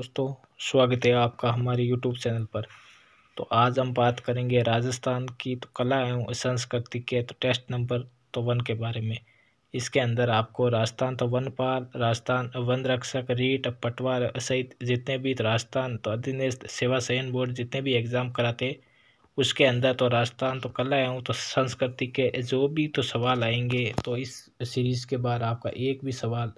दोस्तों स्वागत है आपका हमारे यूट्यूब चैनल पर तो आज हम बात करेंगे राजस्थान की तो कला एवं संस्कृति के तो टेस्ट नंबर तो वन के बारे में इसके अंदर आपको राजस्थान तो वन पाल राजस्थान वन रक्षक रीट पटवार सहित जितने भी तो राजस्थान तो अधीनस्थ सेवा चयन बोर्ड जितने भी एग्ज़ाम कराते उसके अंदर तो राजस्थान तो कला एवं तो संस्कृति के जो भी तो सवाल आएंगे तो इस सीरीज़ के बाद आपका एक भी सवाल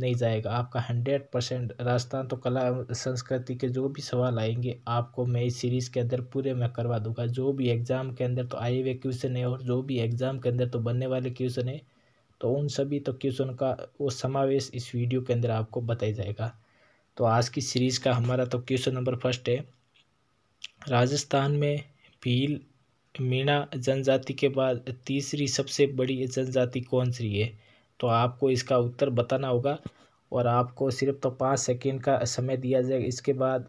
नहीं जाएगा आपका हंड्रेड परसेंट राजस्थान तो कला संस्कृति के जो भी सवाल आएंगे आपको मैं इस सीरीज़ के अंदर पूरे मैं करवा दूंगा जो भी एग्ज़ाम के अंदर तो आए हुए क्वेश्चन है और जो भी एग्ज़ाम के अंदर तो बनने वाले क्वेश्चन है तो उन सभी तो क्वेश्चन का वो समावेश इस वीडियो के अंदर आपको बताया जाएगा तो आज की सीरीज़ का हमारा तो क्वेश्चन नंबर फर्स्ट है राजस्थान में भील मीणा जनजाति के बाद तीसरी सबसे बड़ी जनजाति कौन सी है तो आपको इसका उत्तर बताना होगा और आपको सिर्फ तो पाँच सेकेंड का समय दिया जाएगा इसके बाद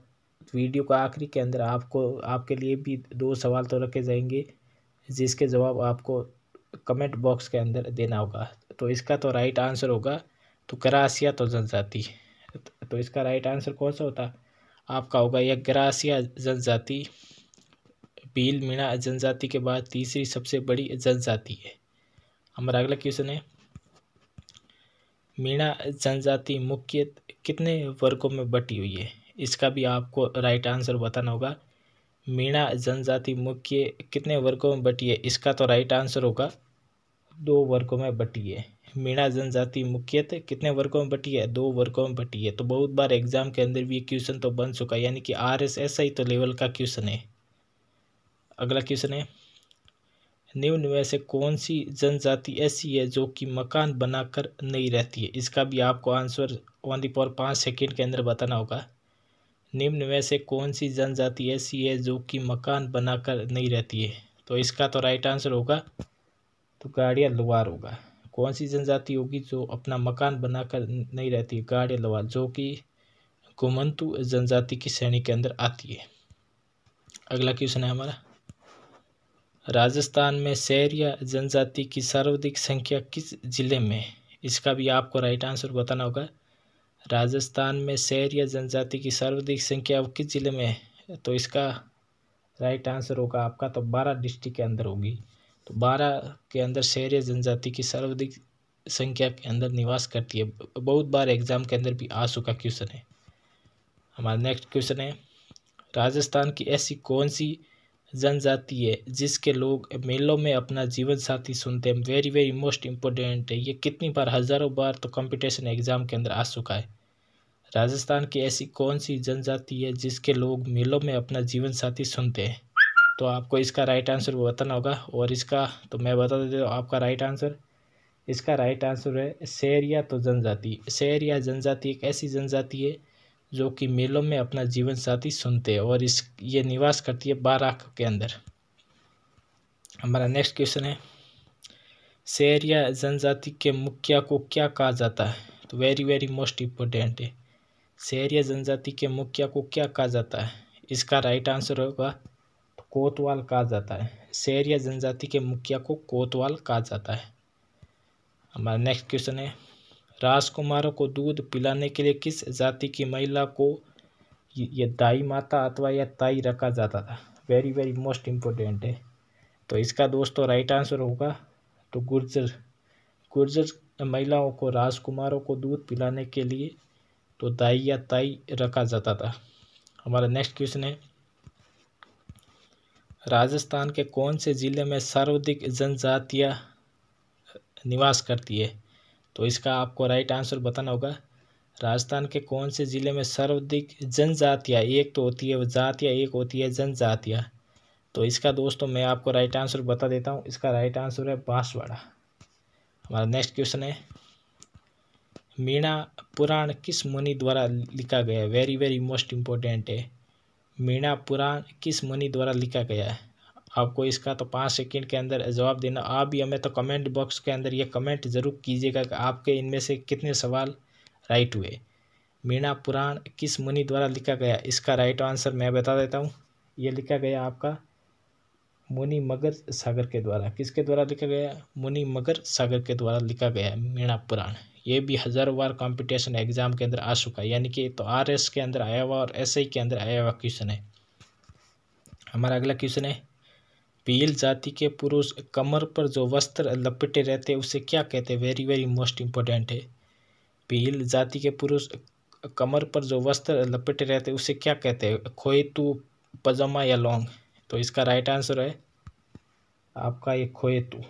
वीडियो का आखिरी के अंदर आपको आपके लिए भी दो सवाल तो रखे जाएंगे जिसके जवाब आपको कमेंट बॉक्स के अंदर देना होगा तो इसका तो राइट आंसर होगा तो ग्रासिया तो जनजाति तो इसका राइट आंसर कौन सा होता आपका होगा यह ग्रासिया जनजाति भील मीणा जनजाति के बाद तीसरी सबसे बड़ी जनजाति है हमारा अगला क्वेश्चन है मीणा जनजाति मुख्य कितने वर्गों में बटी हुई है इसका भी आपको राइट आंसर बताना होगा मीणा जनजाति मुख्य कितने वर्गों में बटी है इसका तो राइट आंसर होगा दो वर्गों में बटी है मीणा जनजाति मुख्यतः कितने वर्गों में बटी है दो वर्गों में बटी है तो बहुत बार एग्जाम के अंदर भी ये क्वेश्चन तो बन चुका है यानी कि आर एस एस आई तो लेवल का क्वेश्चन है अगला क्वेश्चन है निम्न में से कौन सी जनजाति ऐसी है जो कि मकान बनाकर नहीं रहती है इसका भी आपको आंसर वन दी पावर पाँच सेकेंड के अंदर बताना होगा निम्न में से कौन सी जनजाति ऐसी है जो कि मकान बनाकर नहीं रहती है तो इसका तो राइट आंसर होगा तो गाड़िया लोहार होगा कौन सी जनजाति होगी जो अपना मकान बनाकर नहीं रहती है गाड़िया लोहार जो कि घुमंतु जनजाति की श्रेणी के अंदर आती है अगला क्वेश्चन है हमारा राजस्थान में शहर या जनजाति की सर्वाधिक संख्या किस ज़िले में इसका भी आपको राइट आंसर बताना होगा राजस्थान में शहर या जनजाति की सर्वाधिक संख्या अब किस ज़िले में है तो इसका राइट आंसर होगा आपका तो बारह डिस्ट्रिक्ट के अंदर होगी तो बारह के अंदर शहर या जनजाति की सर्वाधिक संख्या के अंदर निवास करती है बहुत बार एग्ज़ाम के अंदर भी आ चुका क्वेश्चन है हमारा नेक्स्ट क्वेश्चन है राजस्थान की ऐसी कौन सी जनजाति है जिसके लोग मेलों में अपना जीवन साथी सुनते हैं वेरी वेरी मोस्ट इम्पोर्टेंट है ये कितनी बार हज़ारों बार तो कंपटीशन एग्ज़ाम के अंदर आ चुका है राजस्थान की ऐसी कौन सी जनजाति है जिसके लोग मेलों में अपना जीवन साथी सुनते हैं तो आपको इसका राइट आंसर बताना होगा और इसका तो मैं बता देता हूँ आपका राइट आंसर इसका राइट आंसर है शेर या तो जनजाति शेर या जनजाति एक ऐसी जनजाति है जो कि मेलों में अपना जीवन साथी सुनते हैं और इस ये निवास करती है बाराख के अंदर हमारा नेक्स्ट क्वेश्चन है शहर या जनजाति के मुखिया को क्या कहा जाता है तो वेरी वेरी मोस्ट इम्पोर्टेंट है शहर या जनजाति के मुखिया को क्या कहा जाता है इसका राइट आंसर होगा कोतवाल कहा जाता है शहर या जनजाति के मुखिया को कोतवाल कहा जाता है हमारा नेक्स्ट क्वेश्चन है राजकुमार को दूध पिलाने के लिए किस जाति की महिला को ये दाई माता अथवा या ताई रखा जाता था वेरी वेरी मोस्ट इम्पोर्टेंट है तो इसका दोस्तों राइट आंसर होगा तो गुर्जर गुर्जर महिलाओं को राजकुमारों को दूध पिलाने के लिए तो दाई या ताई रखा जाता था हमारा नेक्स्ट क्वेश्चन है राजस्थान के कौन से ज़िले में सर्वाधिक जनजातियाँ निवास करती है तो इसका आपको राइट आंसर बताना होगा राजस्थान के कौन से ज़िले में सर्वाधिक जनजातियाँ एक तो होती है जातियाँ एक होती है जनजातियाँ तो इसका दोस्तों मैं आपको राइट आंसर बता देता हूँ इसका राइट आंसर है बांसवाड़ा हमारा नेक्स्ट क्वेश्चन है मीणा पुराण किस मुनि द्वारा लिखा गया है वेरी वेरी मोस्ट इम्पोर्टेंट है मीणा पुराण किस मुनि द्वारा लिखा गया है आपको इसका तो पाँच सेकंड के अंदर जवाब देना आप भी हमें तो कमेंट बॉक्स के अंदर ये कमेंट ज़रूर कीजिएगा कि आपके इनमें से कितने सवाल राइट हुए मीणा पुराण किस मुनि द्वारा लिखा गया इसका राइट आंसर मैं बता देता हूँ ये लिखा गया आपका मुनि मगर सागर के द्वारा किसके द्वारा लिखा गया मुनि मगर सागर के द्वारा लिखा गया मीणा पुराण ये भी हज़ारों बार कॉम्पिटिशन एग्ज़ाम के अंदर आ चुका है यानी कि तो आर एस के अंदर आया हुआ और एस आई के अंदर आया हुआ क्वेश्चन है हमारा अगला क्वेश्चन है पील जाति के पुरुष कमर पर जो वस्त्र लपेटे रहते हैं उसे क्या कहते हैं वेरी वेरी मोस्ट इम्पोर्टेंट है पील जाति के पुरुष कमर पर जो वस्त्र लपेटे रहते हैं उसे क्या कहते हैं खोएतु पजामा या लॉन्ग तो इसका राइट आंसर है आपका ये खोएतु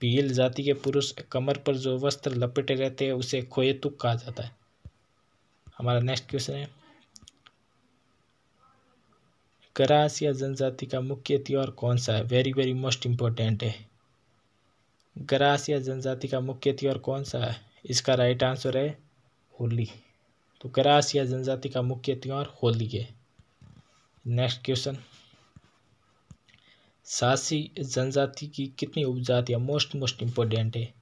पील जाति के पुरुष कमर पर जो वस्त्र लपेटे रहते हैं उसे खोएतु कहा जाता है हमारा नेक्स्ट क्वेश्चन है या जनजाति का मुख्य त्यौहार कौन सा है वेरी वेरी मोस्ट इम्पोर्टेंट है ग्रास या जनजाति का मुख्य त्यौहार कौन सा है इसका राइट आंसर है होली तो या जनजाति का मुख्य त्यौहार होली है नेक्स्ट क्वेश्चन सासी जनजाति की कितनी उपजातियाँ मोस्ट मोस्ट इम्पोर्टेंट है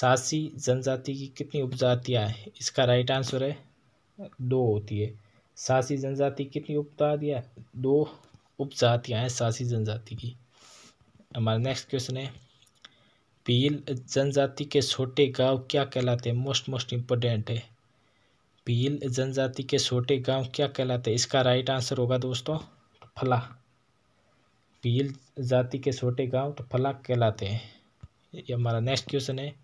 सासी जनजाति की कितनी उपजातियाँ हैं इसका राइट आंसर है दो होती है सासी जनजाति कितनी उपजातियाँ दो उपजातियाँ हैं सासी जनजाति की हमारा नेक्स्ट क्वेश्चन है पील जनजाति के छोटे गांव क्या कहलाते हैं मोस्ट मोस्ट इम्पोर्टेंट है पील जनजाति के छोटे गांव क्या कहलाते हैं इसका राइट आंसर होगा दोस्तों तो फला पील जाति के छोटे गांव तो फला कहलाते हैं ये हमारा नेक्स्ट क्वेश्चन है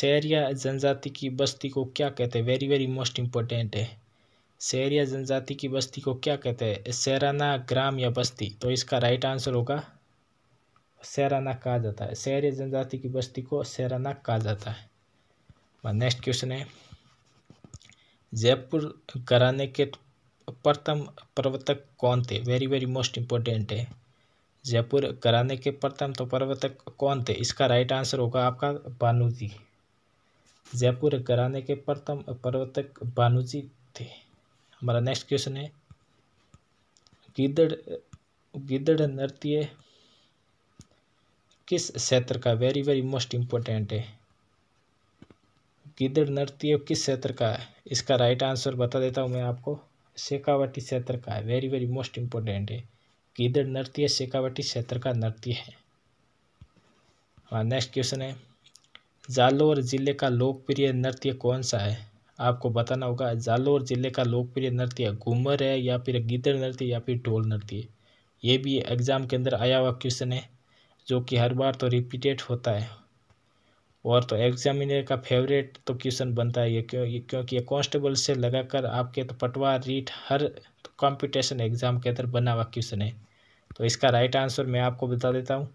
शहर या जनजाति की बस्ती को क्या कहते हैं वेरी वेरी मोस्ट इम्पोर्टेंट है शहर या जनजाति की बस्ती को क्या कहते हैं सेराना ग्राम या बस्ती तो इसका राइट आंसर होगा सेराना कहा जाता है शहर या जनजाति की बस्ती को सैराना कहा जाता है नेक्स्ट क्वेश्चन है जयपुर घराने के प्रथम प्रवर्तक कौन थे वेरी वेरी मोस्ट इम्पोर्टेंट है जयपुर घराने के प्रथम तो प्रवर्तक कौन थे इसका राइट आंसर होगा आपका भानु जी जयपुर घराने के प्रथम प्रवर्तक भानु जी थे हमारा नेक्स्ट क्वेश्चन है गिदड़ गिदड़ नृत्य किस क्षेत्र का वेरी वेरी मोस्ट इम्पोर्टेंट है गिदड़ नृत्य किस क्षेत्र का है इसका राइट आंसर बता देता हूँ मैं आपको शेखावटी क्षेत्र का है वेरी वेरी मोस्ट इम्पोर्टेंट है गिदड़ नृत्य शेखावटी क्षेत्र का नृत्य है हमारा नेक्स्ट क्वेश्चन है जालोर जिले का लोकप्रिय नृत्य कौन सा है आपको बताना होगा जालोर ज़िले का लोकप्रिय नृत्य घूमर है या फिर गीदड़ नृत्य या फिर ढोल नृत्य ये भी एग्ज़ाम के अंदर आया हुआ क्वेश्चन है जो कि हर बार तो रिपीटेड होता है और तो एग्जामिनर का फेवरेट तो क्वेश्चन बनता है ये क्यों ये क्योंकि ये कॉन्स्टेबल से लगाकर आपके तो पटवार रीट हर कंपटीशन एग्ज़ाम के अंदर बना हुआ क्वेश्चन है तो इसका राइट आंसर मैं आपको बता देता हूँ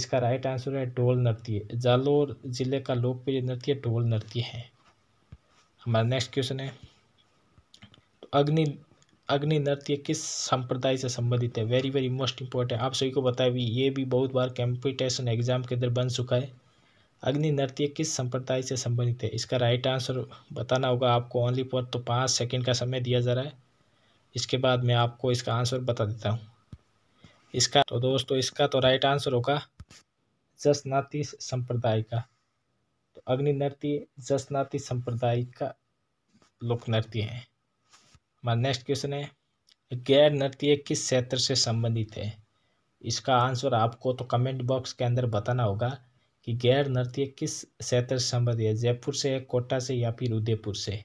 इसका राइट आंसर है ढोल नृत्य जालोर ज़िले का लोकप्रिय नृत्य ढोल नृत्य है हमारा नेक्स्ट क्वेश्चन है तो अग्नि अग्नि नृत्य किस संप्रदाय से संबंधित है वेरी वेरी मोस्ट इंपॉर्टेंट आप सभी को बताया भी ये भी बहुत बार कंपिटिशन एग्जाम के अंदर बन चुका है अग्नि नृत्य किस संप्रदाय से संबंधित है इसका राइट आंसर बताना होगा आपको ओनली फॉर तो पाँच सेकेंड का समय दिया जा रहा है इसके बाद मैं आपको इसका आंसर बता देता हूँ इसका तो दोस्तों इसका तो राइट आंसर होगा जस नाती संप्रदाय का अग्नि नृत्य जस नाट्य संप्रदाय का लोक नृत्य है हमारा नेक्स्ट क्वेश्चन है गैर नृत्य किस क्षेत्र से संबंधित है इसका आंसर आपको तो कमेंट बॉक्स के अंदर बताना होगा कि गैर नृत्य किस क्षेत्र से संबंधित है जयपुर से कोटा से या फिर उदयपुर से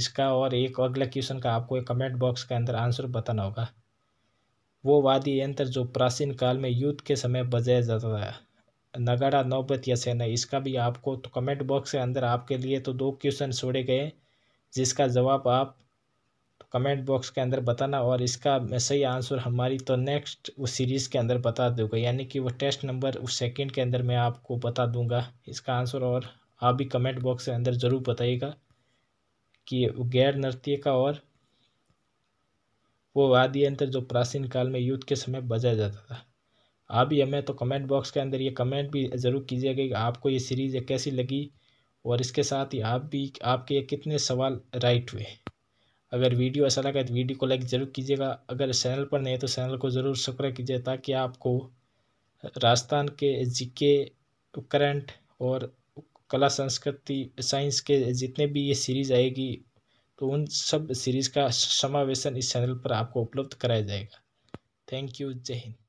इसका और एक अगला क्वेश्चन का आपको कमेंट बॉक्स के अंदर आंसर बताना होगा वो वाद्य यंत्र जो प्राचीन काल में युद्ध के समय बजाया जाता था नगाड़ा नौबत या सेना इसका भी आपको तो कमेंट बॉक्स के अंदर आपके लिए तो दो क्वेश्चन छोड़े गए जिसका जवाब आप तो कमेंट बॉक्स के अंदर बताना और इसका सही आंसर हमारी तो नेक्स्ट उस सीरीज़ के अंदर बता दूंगा यानी कि वो टेस्ट नंबर उस सेकंड के अंदर मैं आपको बता दूंगा इसका आंसर और आप भी कमेंट बॉक्स के अंदर ज़रूर बताइएगा कि गैर नृत्य का और वो वाद्य यंत्र जो प्राचीन काल में युद्ध के समय बजाया जाता था आप भी हमें तो कमेंट बॉक्स के अंदर ये कमेंट भी ज़रूर कीजिएगा कि आपको ये सीरीज़ कैसी लगी और इसके साथ ही आप भी आपके कितने सवाल राइट हुए अगर वीडियो ऐसा लगा तो वीडियो को लाइक ज़रूर कीजिएगा अगर चैनल पर नहीं है तो चैनल को ज़रूर सब्सक्राइब कीजिए ताकि आपको राजस्थान के जीके करंट और कला संस्कृति साइंस के जितने भी ये सीरीज़ आएगी तो उन सब सीरीज़ का समावेशन इस चैनल पर आपको उपलब्ध कराया जाएगा थैंक यू जय हिंद